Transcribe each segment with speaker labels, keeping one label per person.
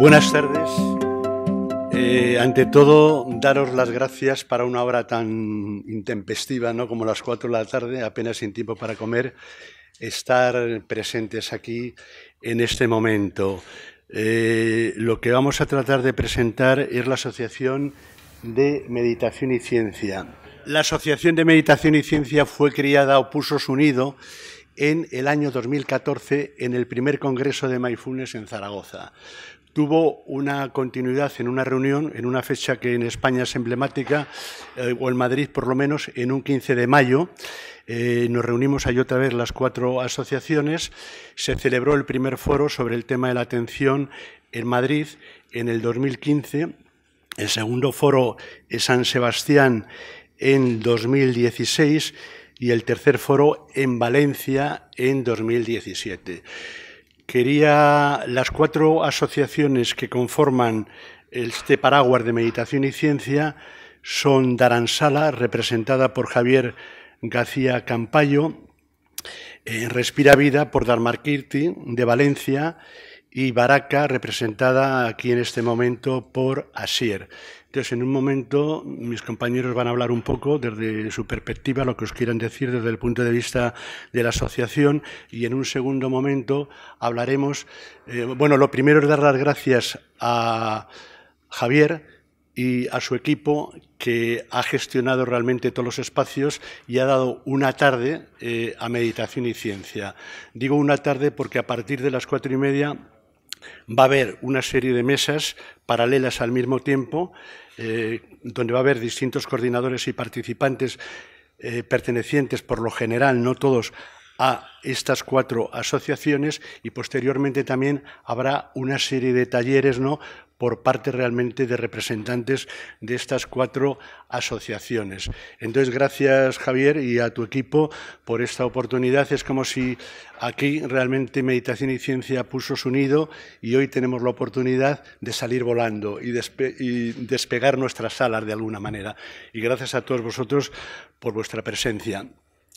Speaker 1: Buenas tardes. Eh, ante todo, daros las gracias para una hora tan intempestiva ¿no? como las 4 de la tarde, apenas sin tiempo para comer, estar presentes aquí en este momento. Eh, lo que vamos a tratar de presentar es la Asociación de Meditación y Ciencia. La Asociación de Meditación y Ciencia fue criada o puso su nido en el año 2014 en el primer Congreso de Maifunes en Zaragoza tuvo una continuidad en una reunión, en una fecha que en España es emblemática, eh, o en Madrid por lo menos, en un 15 de mayo. Eh, nos reunimos ahí otra vez las cuatro asociaciones. Se celebró el primer foro sobre el tema de la atención en Madrid en el 2015. El segundo foro en San Sebastián en 2016 y el tercer foro en Valencia en 2017. Quería las cuatro asociaciones que conforman este paraguas de meditación y ciencia son Daransala, representada por Javier García Campayo, eh, Respira Vida por Dharmakirti de Valencia y Baraka, representada aquí en este momento por Asier. Entonces, en un momento, mis compañeros van a hablar un poco desde su perspectiva, lo que os quieran decir desde el punto de vista de la asociación, y en un segundo momento hablaremos. Eh, bueno, lo primero es dar las gracias a Javier, y a su equipo que ha gestionado realmente todos los espacios y ha dado una tarde eh, a meditación y ciencia. Digo una tarde porque a partir de las cuatro y media va a haber una serie de mesas paralelas al mismo tiempo, eh, donde va a haber distintos coordinadores y participantes eh, pertenecientes, por lo general, no todos, a estas cuatro asociaciones y posteriormente también habrá una serie de talleres ¿no? por parte realmente de representantes de estas cuatro asociaciones. Entonces, gracias Javier y a tu equipo por esta oportunidad. Es como si aquí realmente Meditación y Ciencia puso Unido y hoy tenemos la oportunidad de salir volando y, y despegar nuestras alas de alguna manera. Y gracias a todos vosotros por vuestra presencia.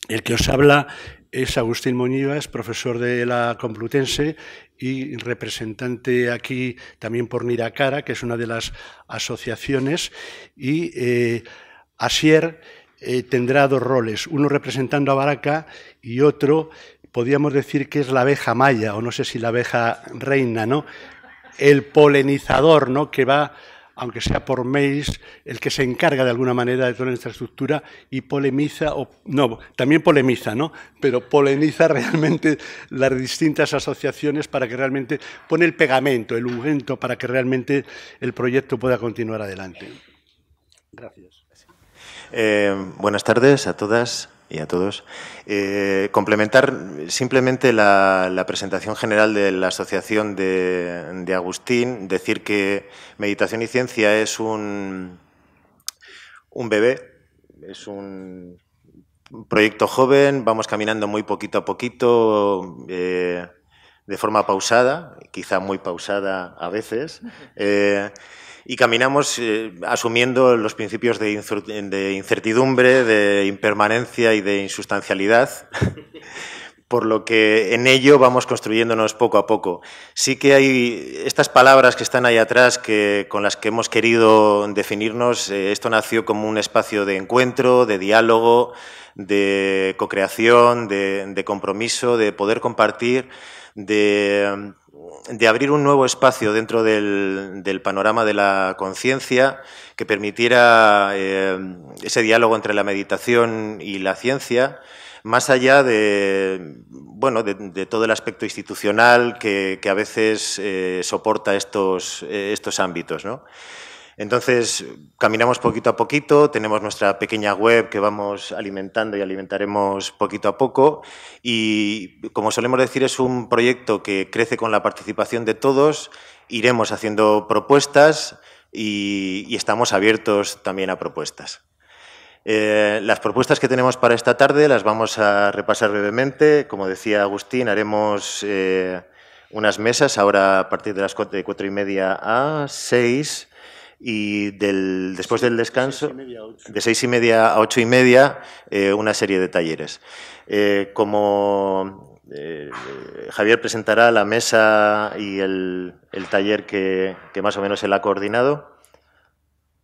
Speaker 1: El que os habla es Agustín Moñivas, profesor de la Complutense y representante aquí también por Niracara, que es una de las asociaciones. Y eh, Asier eh, tendrá dos roles, uno representando a Baraca y otro, podríamos decir que es la abeja maya, o no sé si la abeja reina, ¿no? El polinizador, ¿no? Que va aunque sea por mails, el que se encarga de alguna manera de toda nuestra estructura y polemiza, o, no, también polemiza, ¿no? Pero polemiza realmente las distintas asociaciones para que realmente pone el pegamento, el ungüento, para que realmente el proyecto pueda continuar adelante. Gracias.
Speaker 2: Eh, buenas tardes a todas y a todos. Eh, complementar simplemente la, presentación general de la Asociación de, Agustín, decir que Meditación y Ciencia es un, un bebé, es un proyecto joven, vamos caminando muy poquito a poquito, eh, de forma pausada, quizá muy pausada a veces. Eh, y caminamos eh, asumiendo los principios de, incertidumbre, de impermanencia y de insustancialidad. por lo que en ello vamos construyéndonos poco a poco. Sí que hay estas palabras que están ahí atrás, que, con las que hemos querido definirnos, eh, esto nació como un espacio de encuentro, de diálogo, de cocreación, de, de compromiso, de poder compartir, de de abrir un nuevo espacio dentro del, panorama de la conciencia que permitiera eh, ese diálogo entre la meditación y la ciencia, más allá de, bueno, de, todo el aspecto institucional que, a veces eh, soporta estos, eh, estos ámbitos. ¿no? Entonces, caminamos poquito a poquito, tenemos nuestra pequeña web que vamos alimentando y alimentaremos poquito a poco y, como solemos decir, es un proyecto que crece con la participación de todos, iremos haciendo propuestas y, estamos abiertos también a propuestas. Eh, las propuestas que tenemos para esta tarde las vamos a repasar brevemente. Como decía Agustín, haremos eh, unas mesas ahora a partir de las cuatro y media a seis y del, después del descanso, de seis y media a ocho y media, eh, una serie de talleres. Eh, como eh, Javier presentará la mesa y el, taller que, que, más o menos él ha coordinado,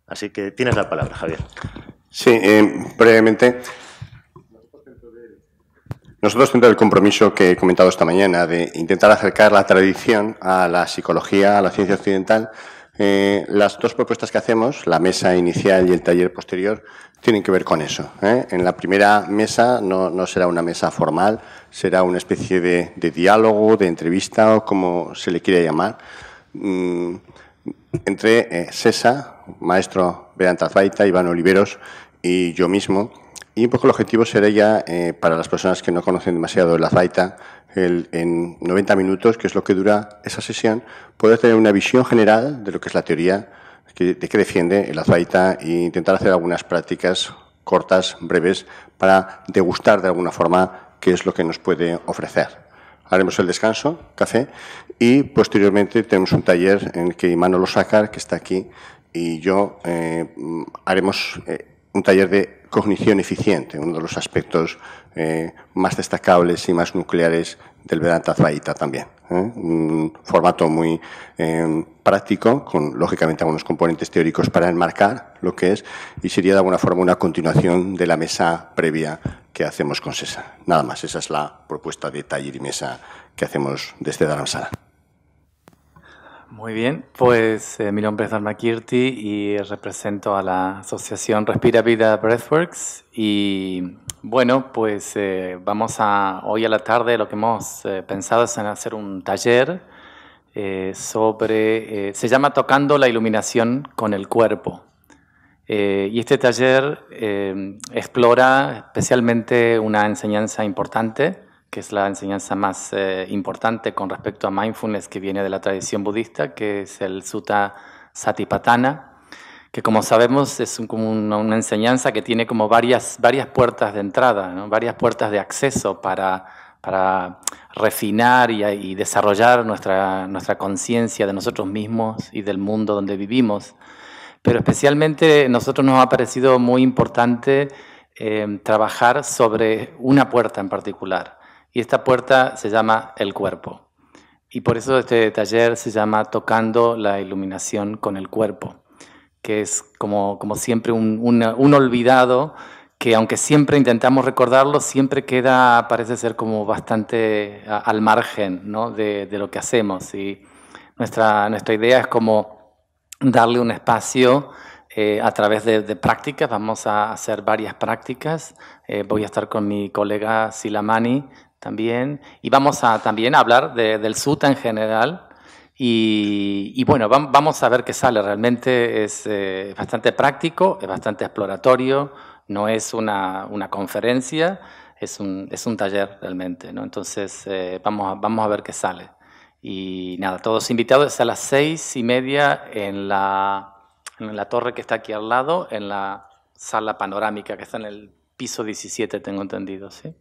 Speaker 2: así que tienes la palabra, Javier.
Speaker 3: Sí, brevemente. Nosotros dentro del compromiso que he comentado esta mañana de intentar acercar la tradición a la psicología, a la ciencia occidental, eh, las dos propuestas que hacemos, la mesa inicial y el taller posterior, tienen que ver con eso. ¿eh? En la primera mesa no, será una mesa formal, será una especie de, diálogo, de entrevista o como se le quiera llamar, mm, entre eh, maestro Berán Iván Oliveros y yo mismo y un poco el objetivo será ya, eh, para las personas que no conocen demasiado el azaita en 90 minutos, que es lo que dura esa sesión, poder tener una visión general de lo que es la teoría que, de que defiende el azaita e intentar hacer algunas prácticas cortas, breves, para degustar de alguna forma qué es lo que nos puede ofrecer. Haremos el descanso, café, y posteriormente tenemos un taller en el que Manolo Sacar, que está aquí, y yo eh, haremos... Eh, un taller de cognición eficiente, uno de los aspectos eh, más destacables y más nucleares del Vedanta zaita también. ¿eh? Un formato muy eh, práctico, con lógicamente algunos componentes teóricos para enmarcar lo que es, y sería de alguna forma una continuación de la mesa previa que hacemos con César. Nada más, esa es la propuesta de taller y mesa que hacemos desde Dharamsala.
Speaker 4: Muy bien, pues eh, mi nombre es Dharma Kirti y represento a la asociación Respira Vida Breathworks y bueno, pues eh, vamos a hoy a la tarde lo que hemos eh, pensado es en hacer un taller sobre, se llama Tocando la Iluminación con el Cuerpo y este taller explora especialmente una enseñanza importante que es la enseñanza más eh, importante con respecto a mindfulness que viene de la tradición budista, que es el Sutta Satipatthana, que como sabemos es como una, enseñanza que tiene como varias, varias puertas de entrada, varias puertas de acceso para, para refinar y, desarrollar nuestra, nuestra conciencia de nosotros mismos y del mundo donde vivimos. Pero especialmente a nosotros nos ha parecido muy importante eh, trabajar sobre una puerta en particular y esta puerta se llama el cuerpo. Y por eso este taller se llama Tocando la Iluminación con el Cuerpo, que es como, como siempre un, olvidado que aunque siempre intentamos recordarlo, siempre queda, parece ser como bastante al margen de, lo que hacemos. Y nuestra, nuestra idea es como darle un espacio eh, a través de, prácticas, vamos a hacer varias prácticas. Eh, voy a estar con mi colega Silamani también. Y vamos a también hablar del SUTA en general. Y, y bueno, vamos a ver qué sale. Realmente eh, es bastante práctico, es bastante exploratorio, no es una, una conferencia, es un, es un, taller realmente. ¿no? Entonces, eh, vamos, a, vamos a ver qué sale. Y nada, todos invitados a las seis y media en la, en la torre que está aquí al lado, en la sala panorámica que está en el piso 17, tengo entendido. ¿sí?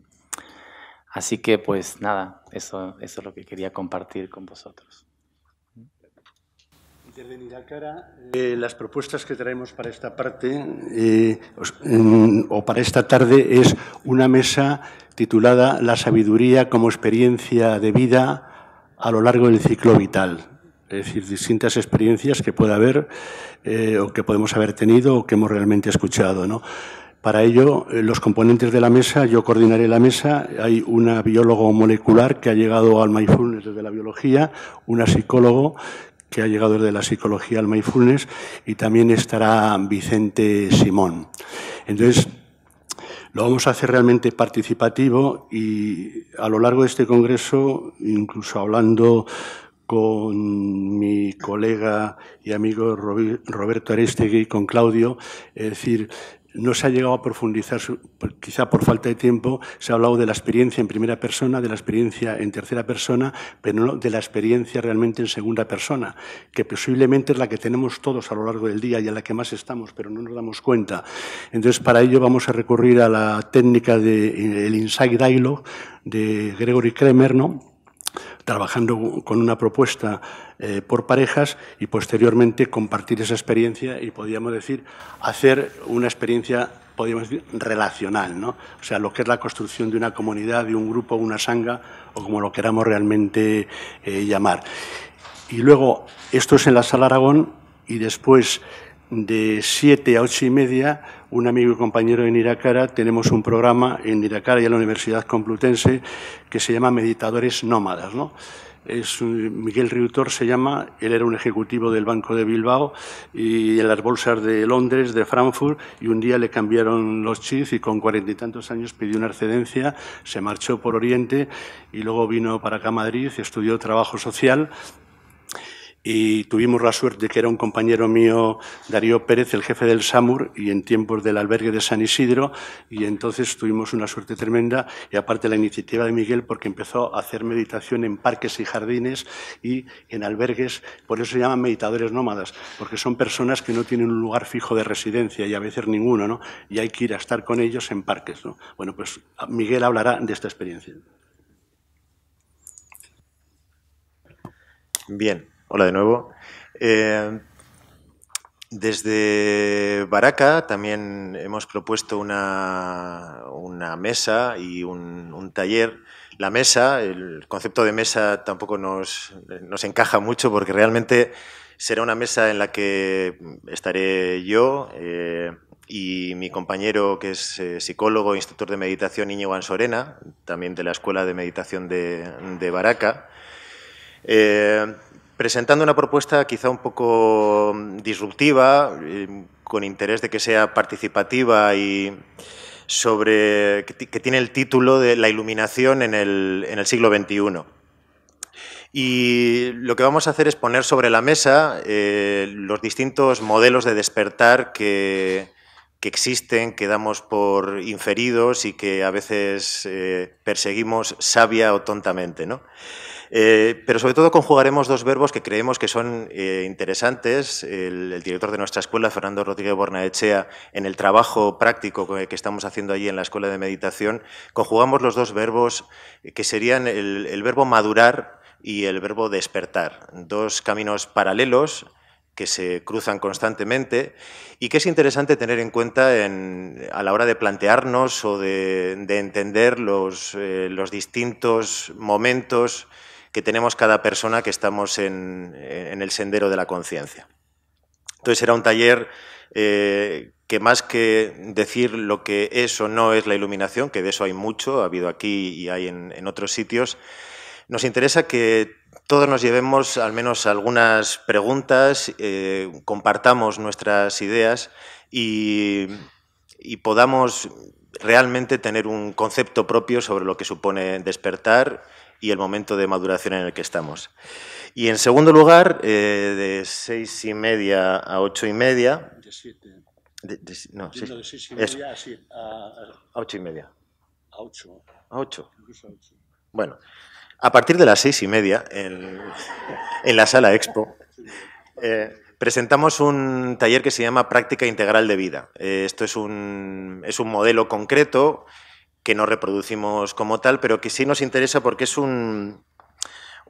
Speaker 4: Así que pues nada, eso, eso es lo que quería compartir con vosotros.
Speaker 1: Eh, las propuestas que traemos para esta parte eh, o para esta tarde es una mesa titulada La sabiduría como experiencia de vida a lo largo del ciclo vital es decir, distintas experiencias que pueda haber eh, o que podemos haber tenido o que hemos realmente escuchado. ¿no? Para ello, eh, los componentes de la mesa, yo coordinaré la mesa, hay una biólogo molecular que ha llegado al mindfulness desde la biología, una psicólogo que ha llegado desde la psicología al mindfulness y también estará Vicente Simón. Entonces, lo vamos a hacer realmente participativo y a lo largo de este congreso, incluso hablando con mi colega y amigo Roberto Arestegui, con Claudio, es decir, no se ha llegado a profundizar, quizá por falta de tiempo, se ha hablado de la experiencia en primera persona, de la experiencia en tercera persona, pero no de la experiencia realmente en segunda persona, que posiblemente es la que tenemos todos a lo largo del día y a la que más estamos, pero no nos damos cuenta. Entonces, para ello vamos a recurrir a la técnica del eh, Inside Dialogue de Gregory Kremer, ¿no? trabajando con una propuesta eh, por parejas y posteriormente compartir esa experiencia y podríamos decir hacer una experiencia podríamos decir, relacional, ¿no? O sea, lo que es la construcción de una comunidad, de un grupo, una sanga o como lo queramos realmente eh, llamar. Y luego, esto es en la Sala Aragón y después de 7 a 8 y media, un amigo y compañero en Irakara tenemos un programa en Irakara y en la Universidad Complutense que se llama Meditadores Nómadas. ¿no? Es, Miguel Riutor se llama, él era un ejecutivo del Banco de Bilbao y en las bolsas de Londres, de Frankfurt, y un día le cambiaron los chips y con cuarenta y tantos años pidió una excedencia, se marchó por Oriente y luego vino para acá a Madrid, estudió trabajo social y tuvimos la suerte de que era un compañero mío, Darío Pérez, el jefe del SAMUR, y en tiempos del albergue de San Isidro, y entonces tuvimos una suerte tremenda, y aparte la iniciativa de Miguel, porque empezó a hacer meditación en parques y jardines y en albergues, por eso se llaman meditadores nómadas, porque son personas que no tienen un lugar fijo de residencia, y a veces ninguno, ¿no? Y hay que ir a estar con ellos en parques, Bueno, pues Miguel hablará de esta experiencia.
Speaker 2: Bien, Hola de nuevo. Eh, desde Baraca también hemos propuesto una, mesa y un, taller. La mesa, el concepto de mesa tampoco nos, encaja mucho porque realmente será una mesa en la que estaré yo eh, y mi compañero que es eh, psicólogo e instructor de meditación Íñigo Ansorena, también de la Escuela de Meditación de, de Baraca presentando una propuesta quizá un poco mm, disruptiva, eh, con interés de que sea participativa y sobre que, tiene el título de La iluminación en el, siglo XXI. Y lo que vamos a hacer es poner sobre la mesa eh, los distintos modelos de despertar que, existen, que damos por inferidos y que a veces eh, perseguimos sabia o tontamente. Eh, pero sobre todo conjugaremos dos verbos que creemos que son eh, interesantes. El, director de nuestra escuela, Fernando Rodríguez Bornaechea, en el trabajo práctico que, estamos haciendo allí en la escuela de meditación, conjugamos los dos verbos que serían el, verbo madurar y el verbo despertar. Dos caminos paralelos que se cruzan constantemente y que es interesante tener en cuenta a la hora de plantearnos o de, entender eh, los distintos momentos que tenemos cada persona que estamos en, el sendero de la conciencia. Entonces era un taller eh, que más que decir lo que es o no es la iluminación, que de eso hay mucho, ha habido aquí y hay en, otros sitios, nos interesa que todos nos llevemos al menos algunas preguntas, eh, compartamos nuestras ideas y podamos realmente tener un concepto propio sobre lo que supone despertar y el momento de maduración en el que estamos. Y en segundo lugar, eh, de seis y media a ocho y media. De siete. de y media a, a, ocho y media. A ocho. A ocho. Bueno, a partir de las seis y media, en, la sala Expo. Eh, presentamos un taller que se llama Práctica Integral de Vida. Eh, esto es un, es un modelo concreto que no reproducimos como tal, pero que sí nos interesa porque es un,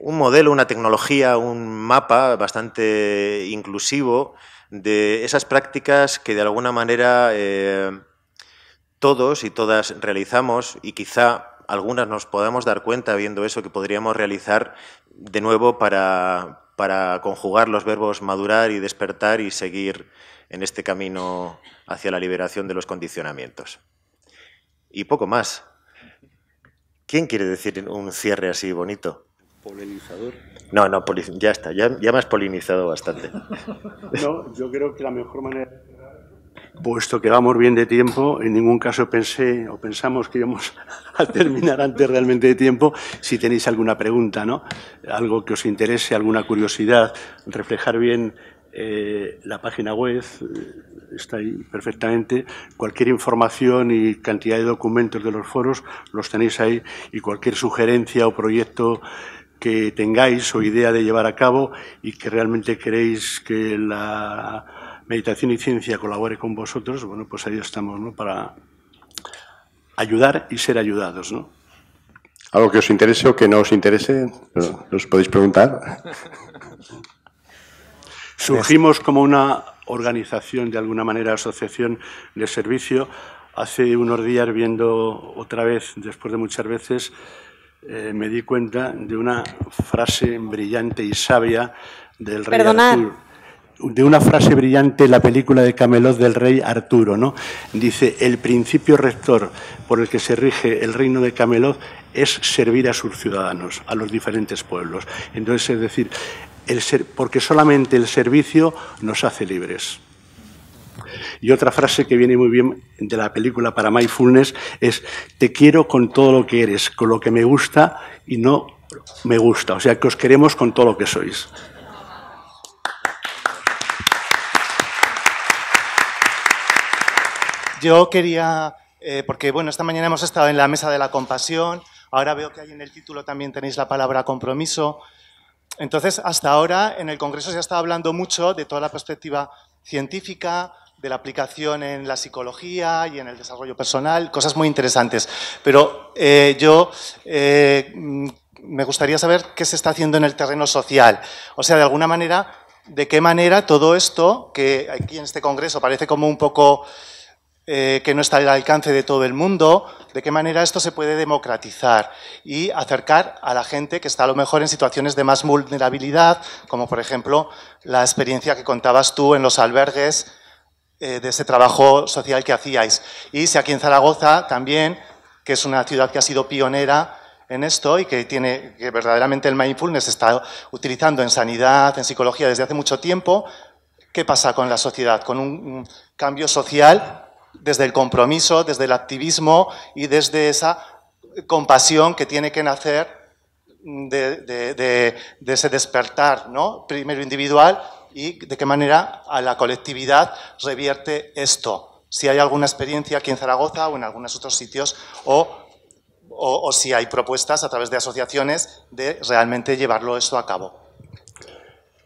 Speaker 2: modelo, una tecnología, un mapa bastante inclusivo de esas prácticas que de alguna manera eh, todos y todas realizamos y quizá algunas nos podamos dar cuenta viendo eso que podríamos realizar de nuevo para conjugar los verbos madurar y despertar y seguir en este camino hacia la liberación de los condicionamientos y poco más. ¿Quién quiere decir un cierre así bonito?
Speaker 1: Polinizador.
Speaker 2: No, no, ya está, ya, ya me has polinizado bastante.
Speaker 1: No, yo creo que la mejor manera puesto que vamos bien de tiempo, en ningún caso pensé o pensamos que íbamos a terminar antes realmente de tiempo. Si tenéis alguna pregunta, ¿no? Algo que os interese, alguna curiosidad, reflejar bien eh, la página web eh, está ahí perfectamente. Cualquier información y cantidad de documentos de los foros los tenéis ahí y cualquier sugerencia o proyecto que tengáis o idea de llevar a cabo y que realmente queréis que la meditación y ciencia colabore con vosotros, bueno, pues ahí estamos, ¿no? Para ayudar y ser ayudados, ¿no?
Speaker 3: Algo que os interese o que no os interese, los podéis preguntar.
Speaker 1: Surgimos como una organización, de alguna manera, asociación de servicio. Hace unos días, viendo otra vez, después de muchas veces, eh, me di cuenta de una frase brillante y sabia del rey Arturo. de una frase brillante en la película de Camelot del rey Arturo, ¿no? Dice, el principio rector por el que se rige el reino de Camelot es servir a sus ciudadanos, a los diferentes pueblos. Entonces, es decir, porque solamente el servicio nos hace libres. Y otra frase que viene muy bien de la película para Mindfulness es, te quiero con todo lo que eres, con lo que me gusta y no me gusta. O sea, que os queremos con todo lo que sois.
Speaker 5: Yo quería, eh, porque bueno, esta mañana hemos estado en la mesa de la compasión, ahora veo que ahí en el título también tenéis la palabra compromiso. Entonces, hasta ahora en el Congreso se ha estado hablando mucho de toda la perspectiva científica, de la aplicación en la psicología y en el desarrollo personal, cosas muy interesantes. Pero eh, yo eh, me gustaría saber qué se está haciendo en el terreno social. O sea, de alguna manera, de qué manera todo esto, que aquí en este Congreso parece como un poco eh, que no está al alcance de todo el mundo, de qué manera esto se puede democratizar y acercar a la gente que está a lo mejor en situaciones de más vulnerabilidad, como por ejemplo la experiencia que contabas tú en los albergues eh, de ese trabajo social que hacíais. Y si aquí en Zaragoza también, que es una ciudad que ha sido pionera en esto y que tiene que verdaderamente el mindfulness está utilizando en sanidad, en psicología desde hace mucho tiempo, ¿qué pasa con la sociedad? Con un cambio social desde el compromiso, desde el activismo y desde esa compasión que tiene que nacer de, ese despertar, ¿no? primero individual y de qué manera a la colectividad revierte esto. Si hay alguna experiencia aquí en Zaragoza o en algunos otros sitios o, o si hay propuestas a través de asociaciones de realmente llevarlo esto a cabo.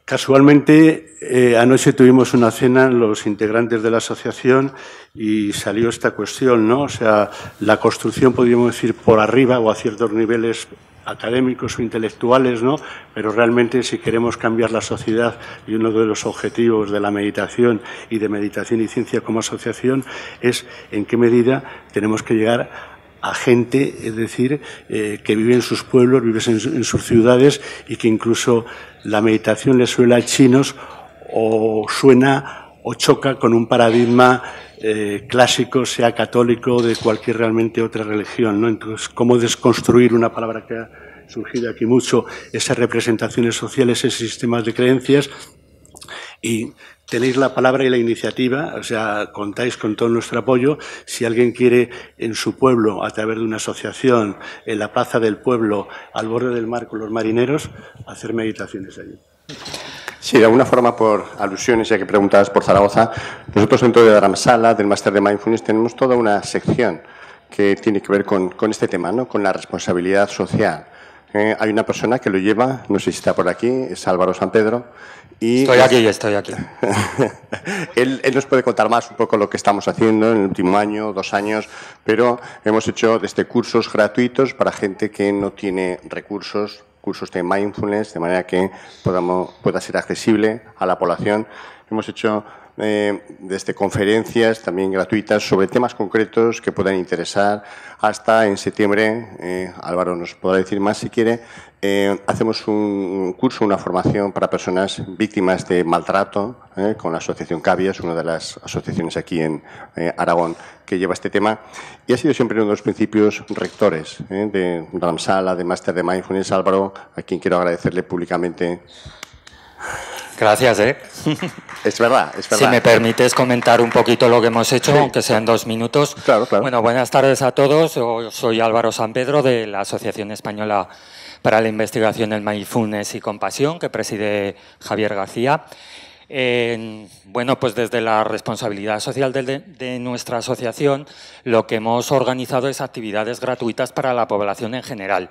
Speaker 1: Casualmente, eh, anoche tuvimos una cena los integrantes de la asociación y salió esta cuestión, ¿no? O sea, la construcción, podríamos decir, por arriba o a ciertos niveles académicos o intelectuales, ¿no? Pero realmente si queremos cambiar la sociedad y uno de los objetivos de la meditación y de meditación y ciencia como asociación es en qué medida tenemos que llegar a gente, es decir, eh, que vive en sus pueblos, vive en, sus ciudades y que incluso la meditación le suena a chinos o suena o choca con un paradigma eh, clásico, sea católico, o de cualquier realmente otra religión. ¿no? Entonces, ¿cómo desconstruir una palabra que ha surgido aquí mucho, esas representaciones sociales, esos sistemas de creencias? Y tenéis la palabra y la iniciativa, o sea, contáis con todo nuestro apoyo. Si alguien quiere en su pueblo, a través de una asociación, en la plaza del pueblo, al borde del mar con los marineros, hacer meditaciones allí.
Speaker 3: Sí, de alguna forma, por alusiones, ya que preguntabas por Zaragoza, nosotros dentro de sala del máster de Mindfulness, tenemos toda una sección que tiene que ver con, este tema, ¿no? con la responsabilidad social. Eh, hay una persona que lo lleva, no sé si está por aquí, es Álvaro San Pedro, estoy aquí, ya estoy aquí. él, nos puede contar más un poco lo que estamos haciendo en el último año, dos años, pero hemos hecho desde este cursos gratuitos para gente que no tiene recursos, cursos de mindfulness, de manera que podamos, pueda ser accesible a la población. Hemos hecho desde eh, este conferencias también gratuitas sobre temas concretos que puedan interesar, hasta en septiembre, eh, Álvaro nos podrá decir más si quiere, eh, hacemos un curso, una formación para personas víctimas de maltrato eh, con la Asociación es una de las asociaciones aquí en eh, Aragón que lleva este tema. Y ha sido siempre uno de los principios rectores de Ramsala, de Máster de Mindfulness, Álvaro, a quien quiero agradecerle públicamente.
Speaker 6: Gracias, ¿eh? Es verdad, es verdad. Si me permites comentar un poquito lo que hemos hecho, aunque sean dos minutos. Claro, Bueno, buenas tardes a todos. soy Álvaro San Pedro de la Asociación Española para la investigación del mindfulness y compasión que preside Javier García. bueno, pues desde la responsabilidad social de, de, nuestra asociación, lo que hemos organizado es actividades gratuitas para la población en general.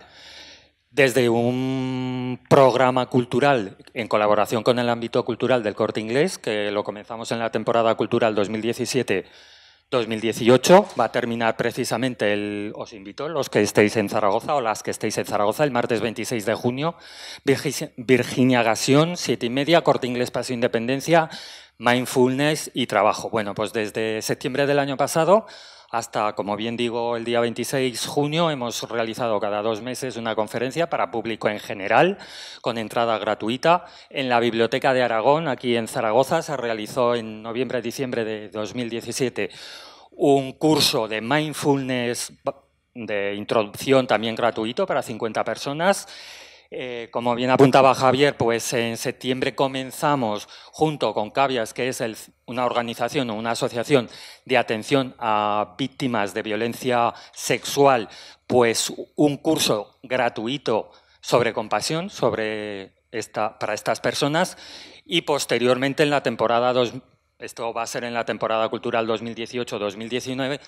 Speaker 6: Desde un programa cultural en colaboración con el ámbito cultural del corte inglés, que lo comenzamos en la temporada cultural 2017 2018 va a terminar precisamente el, os invito, los que estéis en Zaragoza o las que estéis en Zaragoza, el martes 26 de junio, Virginia Gasión, 7 y media, Corte Inglés Paso Independencia, Mindfulness y Trabajo. Bueno, pues desde septiembre del año pasado hasta, como bien digo, el día 26 de junio hemos realizado cada dos meses una conferencia para público en general, con entrada gratuita. En la Biblioteca de Aragón, aquí en Zaragoza, se realizó en noviembre-diciembre de 2017 un curso de mindfulness de introducción también gratuito para 50 personas eh, como bien apuntaba Javier, pues en septiembre comenzamos junto con CAVIAS, que es una organización o una asociación de atención a víctimas de violencia sexual, pues un curso gratuito sobre compasión sobre esta, para estas personas y posteriormente en la temporada esto va a ser en la temporada cultural 2018-2019.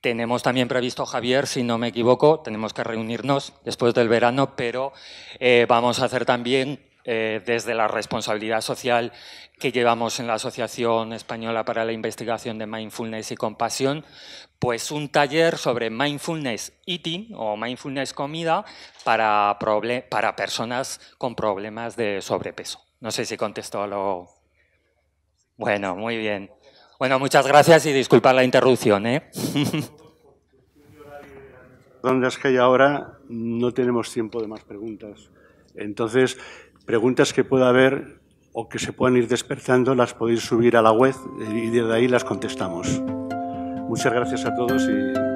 Speaker 6: Tenemos también previsto, Javier, si no me equivoco, tenemos que reunirnos después del verano, pero eh, vamos a hacer también eh, desde la responsabilidad social que llevamos en la Asociación Española para la Investigación de Mindfulness y Compasión, pues un taller sobre mindfulness eating o mindfulness comida para, personas con problemas de sobrepeso. No sé si contestó a lo bueno, muy bien. Bueno, muchas gracias y disculpad la interrupción.
Speaker 1: Donde es que hay ahora no tenemos tiempo de más preguntas. Entonces, preguntas que pueda haber o que se puedan ir despertando las podéis subir a la web y desde ahí las contestamos. Muchas gracias a todos y